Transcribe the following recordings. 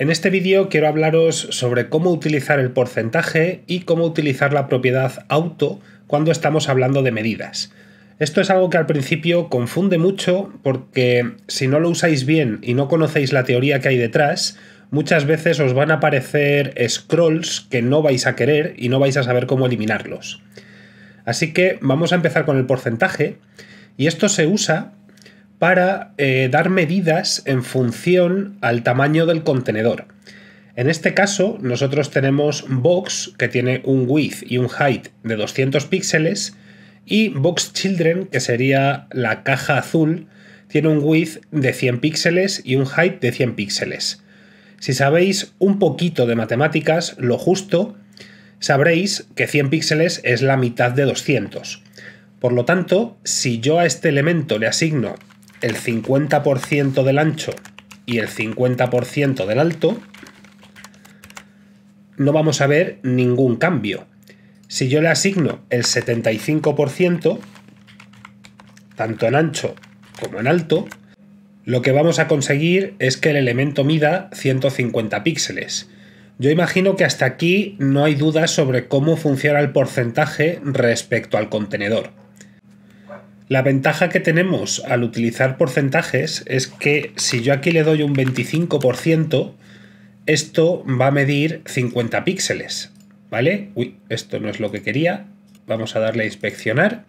En este vídeo quiero hablaros sobre cómo utilizar el porcentaje y cómo utilizar la propiedad auto cuando estamos hablando de medidas. Esto es algo que al principio confunde mucho porque si no lo usáis bien y no conocéis la teoría que hay detrás, muchas veces os van a aparecer scrolls que no vais a querer y no vais a saber cómo eliminarlos. Así que vamos a empezar con el porcentaje y esto se usa para eh, dar medidas en función al tamaño del contenedor. En este caso, nosotros tenemos Box, que tiene un width y un height de 200 píxeles, y Box Children, que sería la caja azul, tiene un width de 100 píxeles y un height de 100 píxeles. Si sabéis un poquito de matemáticas, lo justo, sabréis que 100 píxeles es la mitad de 200. Por lo tanto, si yo a este elemento le asigno el 50% del ancho y el 50% del alto, no vamos a ver ningún cambio. Si yo le asigno el 75%, tanto en ancho como en alto, lo que vamos a conseguir es que el elemento mida 150 píxeles. Yo imagino que hasta aquí no hay dudas sobre cómo funciona el porcentaje respecto al contenedor. La ventaja que tenemos al utilizar porcentajes es que si yo aquí le doy un 25%, esto va a medir 50 píxeles, ¿vale? Uy, esto no es lo que quería. Vamos a darle a inspeccionar.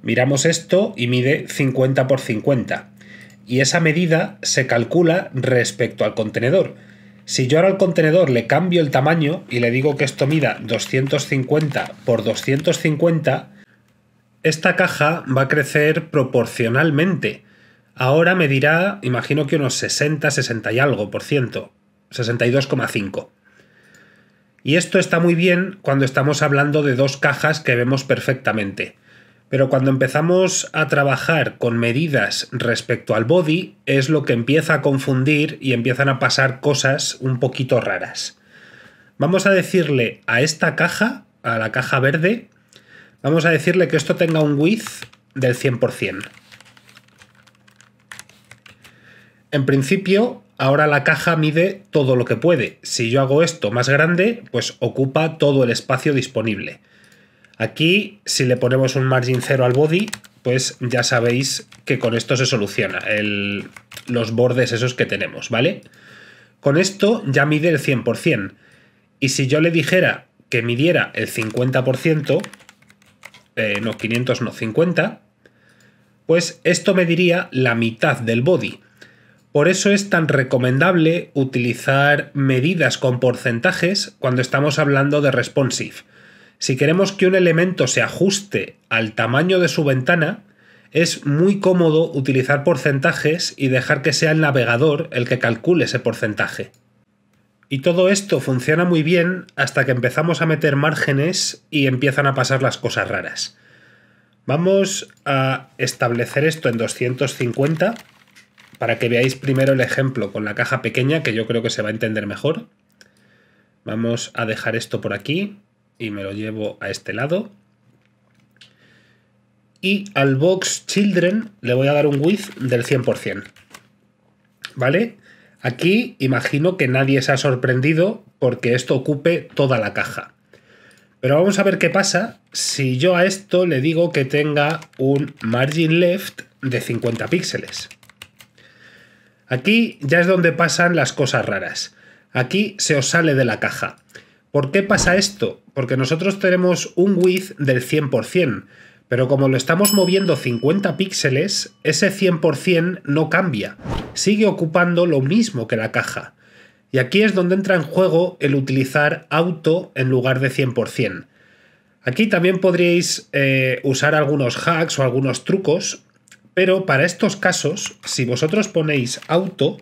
Miramos esto y mide 50 por 50. Y esa medida se calcula respecto al contenedor. Si yo ahora al contenedor le cambio el tamaño y le digo que esto mida 250 por 250, esta caja va a crecer proporcionalmente. Ahora me dirá, imagino que unos 60, 60 y algo por ciento, 62,5. Y esto está muy bien cuando estamos hablando de dos cajas que vemos perfectamente. Pero cuando empezamos a trabajar con medidas respecto al body, es lo que empieza a confundir y empiezan a pasar cosas un poquito raras. Vamos a decirle a esta caja, a la caja verde, Vamos a decirle que esto tenga un width del 100%. En principio, ahora la caja mide todo lo que puede. Si yo hago esto más grande, pues ocupa todo el espacio disponible. Aquí, si le ponemos un margin cero al body, pues ya sabéis que con esto se soluciona los bordes esos que tenemos, ¿vale? Con esto ya mide el 100%. Y si yo le dijera que midiera el 50%, eh, no 500, no 50, pues esto me diría la mitad del body. Por eso es tan recomendable utilizar medidas con porcentajes cuando estamos hablando de responsive. Si queremos que un elemento se ajuste al tamaño de su ventana, es muy cómodo utilizar porcentajes y dejar que sea el navegador el que calcule ese porcentaje. Y todo esto funciona muy bien hasta que empezamos a meter márgenes y empiezan a pasar las cosas raras. Vamos a establecer esto en 250 para que veáis primero el ejemplo con la caja pequeña que yo creo que se va a entender mejor. Vamos a dejar esto por aquí y me lo llevo a este lado. Y al box children le voy a dar un width del 100%. ¿Vale? Aquí imagino que nadie se ha sorprendido porque esto ocupe toda la caja. Pero vamos a ver qué pasa si yo a esto le digo que tenga un margin left de 50 píxeles. Aquí ya es donde pasan las cosas raras. Aquí se os sale de la caja. ¿Por qué pasa esto? Porque nosotros tenemos un width del 100%. Pero como lo estamos moviendo 50 píxeles, ese 100% no cambia, sigue ocupando lo mismo que la caja. Y aquí es donde entra en juego el utilizar auto en lugar de 100%. Aquí también podríais eh, usar algunos hacks o algunos trucos, pero para estos casos, si vosotros ponéis auto,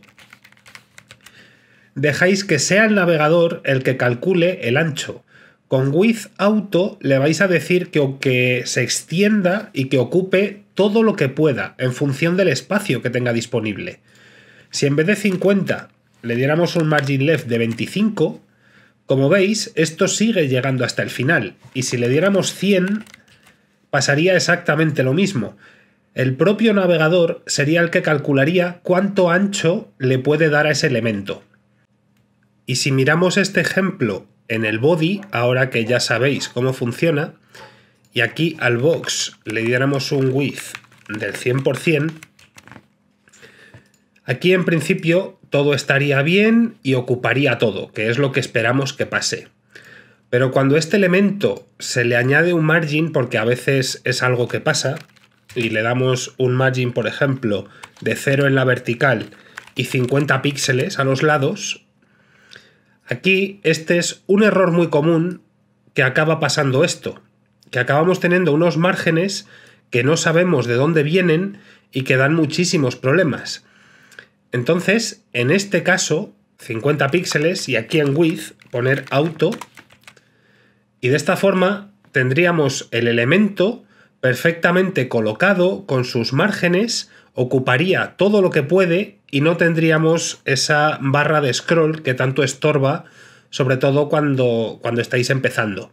dejáis que sea el navegador el que calcule el ancho. Con Width auto le vais a decir que, que se extienda y que ocupe todo lo que pueda en función del espacio que tenga disponible. Si en vez de 50 le diéramos un margin left de 25, como veis, esto sigue llegando hasta el final. Y si le diéramos 100, pasaría exactamente lo mismo. El propio navegador sería el que calcularía cuánto ancho le puede dar a ese elemento. Y si miramos este ejemplo en el body, ahora que ya sabéis cómo funciona, y aquí al box le diéramos un width del 100%, aquí en principio todo estaría bien y ocuparía todo, que es lo que esperamos que pase. Pero cuando este elemento se le añade un margin, porque a veces es algo que pasa, y le damos un margin, por ejemplo, de 0 en la vertical y 50 píxeles a los lados, Aquí este es un error muy común que acaba pasando esto, que acabamos teniendo unos márgenes que no sabemos de dónde vienen y que dan muchísimos problemas. Entonces, en este caso, 50 píxeles y aquí en width poner auto y de esta forma tendríamos el elemento perfectamente colocado con sus márgenes, ocuparía todo lo que puede y no tendríamos esa barra de scroll que tanto estorba, sobre todo cuando, cuando estáis empezando.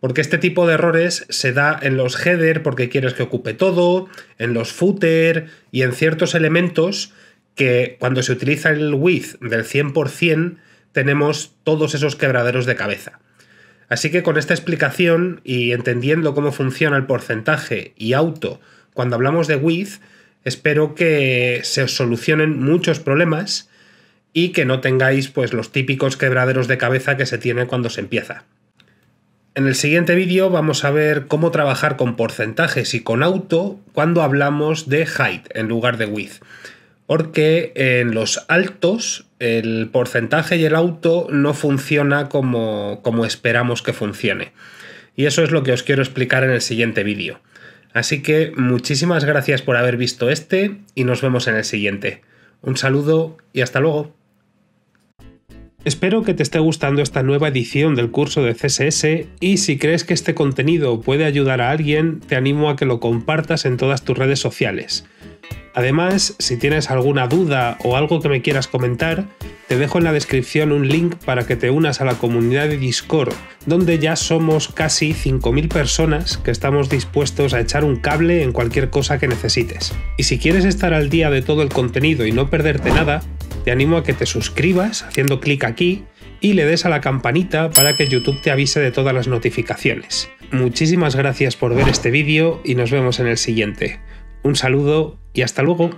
Porque este tipo de errores se da en los header porque quieres que ocupe todo, en los footer y en ciertos elementos que cuando se utiliza el width del 100% tenemos todos esos quebraderos de cabeza. Así que con esta explicación y entendiendo cómo funciona el porcentaje y auto cuando hablamos de width, Espero que se os solucionen muchos problemas y que no tengáis pues los típicos quebraderos de cabeza que se tiene cuando se empieza. En el siguiente vídeo vamos a ver cómo trabajar con porcentajes y con auto cuando hablamos de height en lugar de width. Porque en los altos el porcentaje y el auto no funciona como, como esperamos que funcione. Y eso es lo que os quiero explicar en el siguiente vídeo. Así que muchísimas gracias por haber visto este y nos vemos en el siguiente. Un saludo y hasta luego. Espero que te esté gustando esta nueva edición del curso de CSS y si crees que este contenido puede ayudar a alguien, te animo a que lo compartas en todas tus redes sociales. Además, si tienes alguna duda o algo que me quieras comentar, te dejo en la descripción un link para que te unas a la comunidad de Discord, donde ya somos casi 5.000 personas que estamos dispuestos a echar un cable en cualquier cosa que necesites. Y si quieres estar al día de todo el contenido y no perderte nada, te animo a que te suscribas haciendo clic aquí y le des a la campanita para que YouTube te avise de todas las notificaciones. Muchísimas gracias por ver este vídeo y nos vemos en el siguiente. Un saludo y hasta luego.